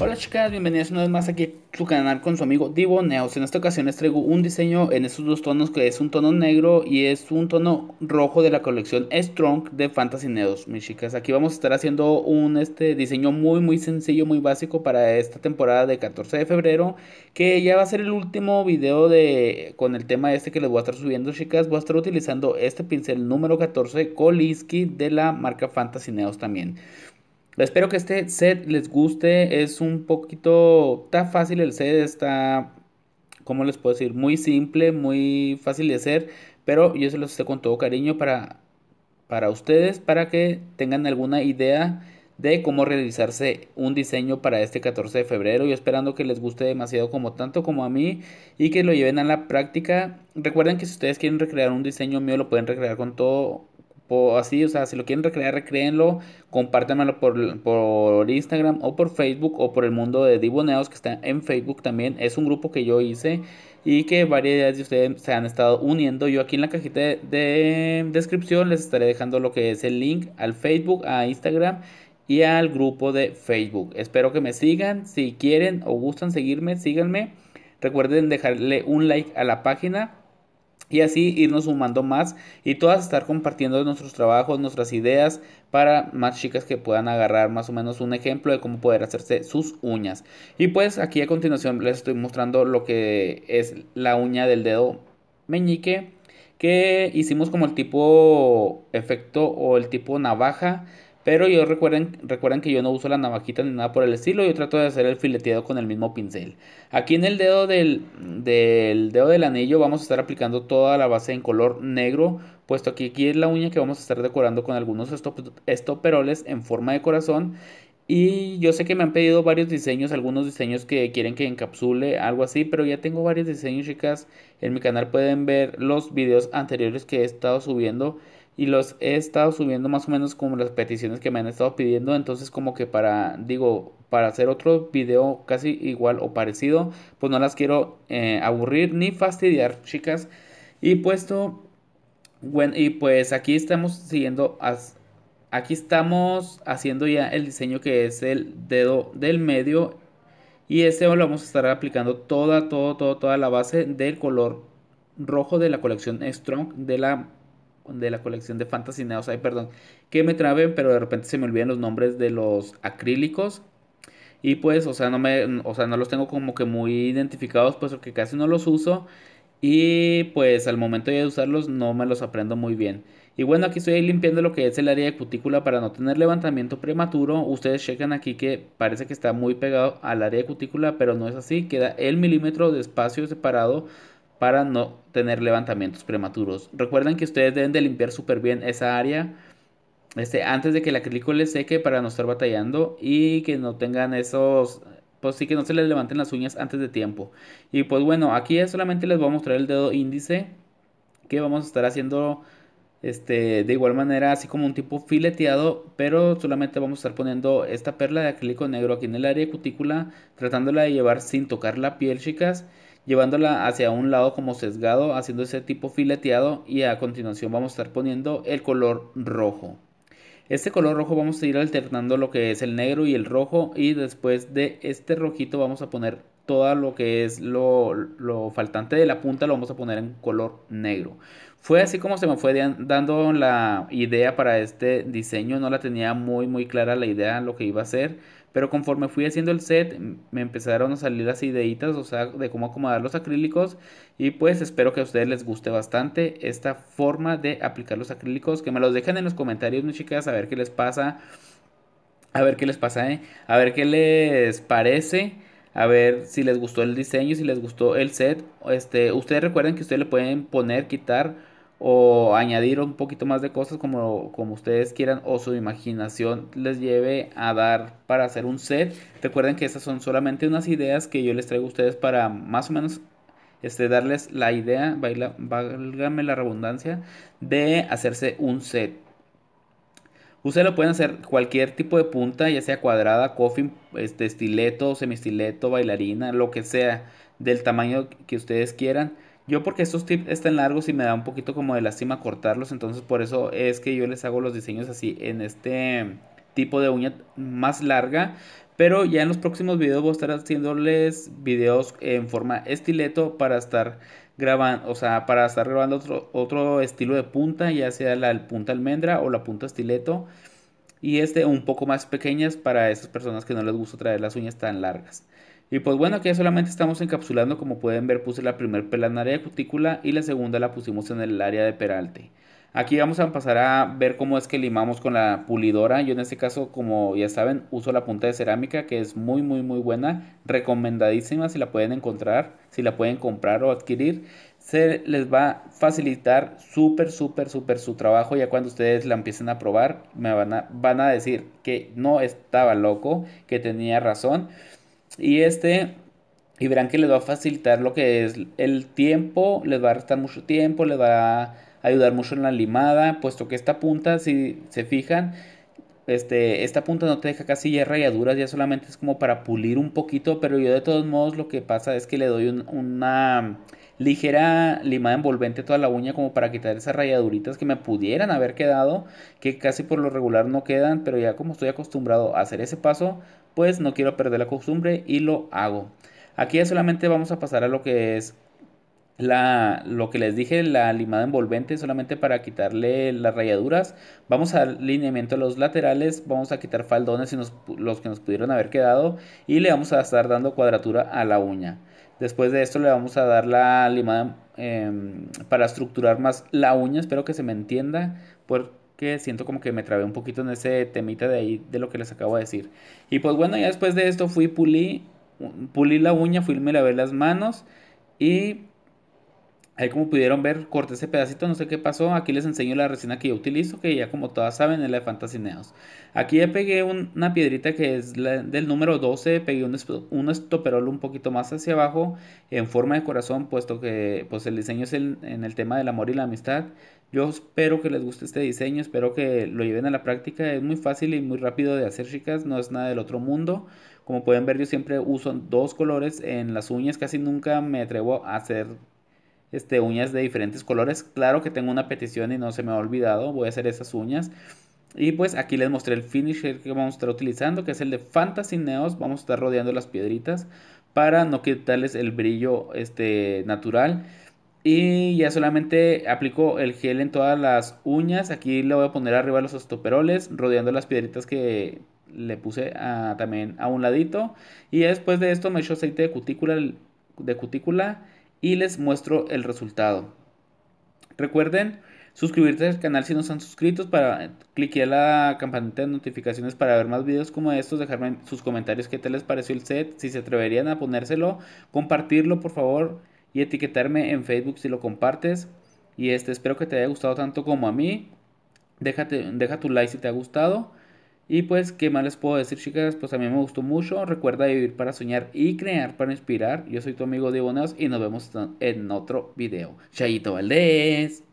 Hola chicas, bienvenidas una vez más aquí a su canal con su amigo Divo Neos. En esta ocasión les traigo un diseño en estos dos tonos que es un tono negro y es un tono rojo de la colección Strong de Fantasy Neos. Mis chicas, aquí vamos a estar haciendo un este, diseño muy muy sencillo, muy básico para esta temporada de 14 de febrero. Que ya va a ser el último video de, con el tema este que les voy a estar subiendo chicas. Voy a estar utilizando este pincel número 14 Kolinsky de la marca Fantasy Neos también. Espero que este set les guste. Es un poquito. Está fácil el set, está. ¿Cómo les puedo decir? Muy simple, muy fácil de hacer. Pero yo se los hice con todo cariño para, para ustedes, para que tengan alguna idea de cómo realizarse un diseño para este 14 de febrero. Yo esperando que les guste demasiado como tanto como a mí y que lo lleven a la práctica. Recuerden que si ustedes quieren recrear un diseño mío lo pueden recrear con todo o así, o sea, si lo quieren recrear, recréenlo, compártanmelo por, por, Instagram o por Facebook o por el mundo de Diboneos que está en Facebook también. Es un grupo que yo hice y que varias de ustedes se han estado uniendo. Yo aquí en la cajita de descripción les estaré dejando lo que es el link al Facebook, a Instagram y al grupo de Facebook. Espero que me sigan. Si quieren o gustan seguirme, síganme. Recuerden dejarle un like a la página y así irnos sumando más y todas estar compartiendo nuestros trabajos, nuestras ideas para más chicas que puedan agarrar más o menos un ejemplo de cómo poder hacerse sus uñas. Y pues aquí a continuación les estoy mostrando lo que es la uña del dedo meñique que hicimos como el tipo efecto o el tipo navaja pero yo recuerden, que yo no uso la navajita ni nada por el estilo. Yo trato de hacer el fileteado con el mismo pincel. Aquí en el dedo del, dedo del anillo vamos a estar aplicando toda la base en color negro. Puesto que aquí es la uña que vamos a estar decorando con algunos estos estoperoles en forma de corazón. Y yo sé que me han pedido varios diseños, algunos diseños que quieren que encapsule, algo así, pero ya tengo varios diseños, chicas. En mi canal pueden ver los videos anteriores que he estado subiendo y los he estado subiendo más o menos como las peticiones que me han estado pidiendo. Entonces como que para, digo, para hacer otro video casi igual o parecido, pues no las quiero eh, aburrir ni fastidiar, chicas. Y puesto, bueno, y pues aquí estamos siguiendo as, aquí estamos haciendo ya el diseño que es el dedo del medio y este lo vamos a estar aplicando toda, toda, toda, toda la base del color rojo de la colección Strong de la de la colección de Fantasy Ay, perdón, que me traben, pero de repente se me olvidan los nombres de los acrílicos. Y pues, o sea, no me, o sea, no los tengo como que muy identificados, pues porque casi no los uso. Y pues al momento de usarlos no me los aprendo muy bien. Y bueno, aquí estoy limpiando lo que es el área de cutícula para no tener levantamiento prematuro. Ustedes checan aquí que parece que está muy pegado al área de cutícula, pero no es así. Queda el milímetro de espacio separado para no tener levantamientos prematuros. Recuerden que ustedes deben de limpiar súper bien esa área este, antes de que el acrílico les seque para no estar batallando y que no tengan esos, pues sí que no se les levanten las uñas antes de tiempo. Y pues bueno, aquí solamente les voy a mostrar el dedo índice que vamos a estar haciendo este, de igual manera, así como un tipo fileteado, pero solamente vamos a estar poniendo esta perla de acrílico negro aquí en el área cutícula, tratándola de llevar sin tocar la piel, chicas llevándola hacia un lado como sesgado, haciendo ese tipo fileteado y a continuación vamos a estar poniendo el color rojo. Este color rojo vamos a ir alternando lo que es el negro y el rojo y después de este rojito vamos a poner todo lo que es lo, faltante de la punta lo vamos a poner en color negro. Fue así como se me fue dando la idea para este diseño, no la tenía muy muy clara la idea lo que iba a hacer pero conforme fui haciendo el set, me empezaron a salir las ideitas, o sea, de cómo acomodar los acrílicos. Y pues espero que a ustedes les guste bastante esta forma de aplicar los acrílicos. Que me los dejen en los comentarios, mis chicas, a ver qué les pasa. A ver qué les pasa, ¿eh? A ver qué les parece a ver si les gustó el diseño, si les gustó el set. Este, ustedes recuerden que ustedes le pueden poner, quitar o añadir un poquito más de cosas como, como ustedes quieran o su imaginación les lleve a dar para hacer un set. Recuerden que estas son solamente unas ideas que yo les traigo a ustedes para más o menos este, darles la idea, válgame la redundancia, de hacerse un set. Ustedes lo pueden hacer cualquier tipo de punta, ya sea cuadrada, coffin, este, estileto, semistileto bailarina, lo que sea, del tamaño que ustedes quieran yo porque estos tips están largos y me da un poquito como de lástima cortarlos, entonces por eso es que yo les hago los diseños así en este tipo de uña más larga. Pero ya en los próximos videos voy a estar haciéndoles videos en forma estileto para estar grabando, o sea, para estar grabando otro, otro estilo de punta, ya sea la punta almendra o la punta estileto. Y este un poco más pequeñas para esas personas que no les gusta traer las uñas tan largas. Y pues bueno, que solamente estamos encapsulando, como pueden ver puse la primera pela en área de cutícula y la segunda la pusimos en el área de peralte. Aquí vamos a pasar a ver cómo es que limamos con la pulidora. Yo en este caso, como ya saben, uso la punta de cerámica que es muy muy muy buena, recomendadísima si la pueden encontrar, si la pueden comprar o adquirir. Se les va a facilitar súper súper súper su trabajo ya cuando ustedes la empiecen a probar, me van a, van a decir que no estaba loco, que tenía razón. Y este, y verán que les va a facilitar lo que es el tiempo, les va a restar mucho tiempo, les va a ayudar mucho en la limada, puesto que esta punta, si se fijan, este, esta punta no te deja casi ya rayaduras, ya solamente es como para pulir un poquito, pero yo de todos modos lo que pasa es que le doy una ligera limada envolvente toda la uña como para quitar esas rayaduritas que me pudieran haber quedado, que casi por lo regular no quedan, pero ya como estoy acostumbrado a hacer ese paso, pues no quiero perder la costumbre y lo hago. Aquí solamente vamos a pasar a lo que es la, lo que les dije, la limada envolvente, solamente para quitarle las rayaduras. Vamos al lineamiento de los laterales, vamos a quitar faldones y los que nos pudieron haber quedado y le vamos a estar dando cuadratura a la uña. Después de esto le vamos a dar la limada em, para estructurar más la uña, espero que se me entienda. Por, que siento como que me trabé un poquito en ese temita de ahí de lo que les acabo de decir. Y pues bueno, ya después de esto fui pulí, pulí la uña, fui me lavé las manos y ahí como pudieron ver corté ese pedacito, no sé qué pasó. Aquí les enseño la resina que yo utilizo, que ya como todas saben es la de Fantasineos. Aquí ya pegué una piedrita que es la, del número 12, pegué un, un estoperol un poquito más hacia abajo en forma de corazón, puesto que pues el diseño es en el tema del amor y la amistad. Yo espero que les guste este diseño, espero que lo lleven a la práctica. Es muy fácil y muy rápido de hacer, chicas. No es nada del otro mundo. Como pueden ver, yo siempre uso dos colores en las uñas. Casi nunca me atrevo a hacer este, uñas de diferentes colores. Claro que tengo una petición y no se me ha olvidado. Voy a hacer esas uñas. Y pues aquí les mostré el finisher que vamos a estar utilizando, que es el de Fantasy Neos. Vamos a estar rodeando las piedritas para no quitarles el brillo este, natural. Y ya solamente aplico el gel en todas las uñas. Aquí le voy a poner arriba los estoperoles, rodeando las piedritas que le puse ah, también a un ladito. Y después de esto me echo aceite de cutícula, de cutícula y les muestro el resultado. Recuerden suscribirse al canal si no están suscritos, para a la campanita de notificaciones para ver más videos como estos, dejarme sus comentarios qué te les pareció el set, si se atreverían a ponérselo, compartirlo por favor y etiquetarme en Facebook si lo compartes. Y este, espero que te haya gustado tanto como a mí. Déjate, deja tu like si te ha gustado. Y pues, ¿qué más les puedo decir, chicas? Pues a mí me gustó mucho. Recuerda vivir para soñar y crear para inspirar. Yo soy tu amigo Diego Neos y nos vemos en otro video. chayito Valdés.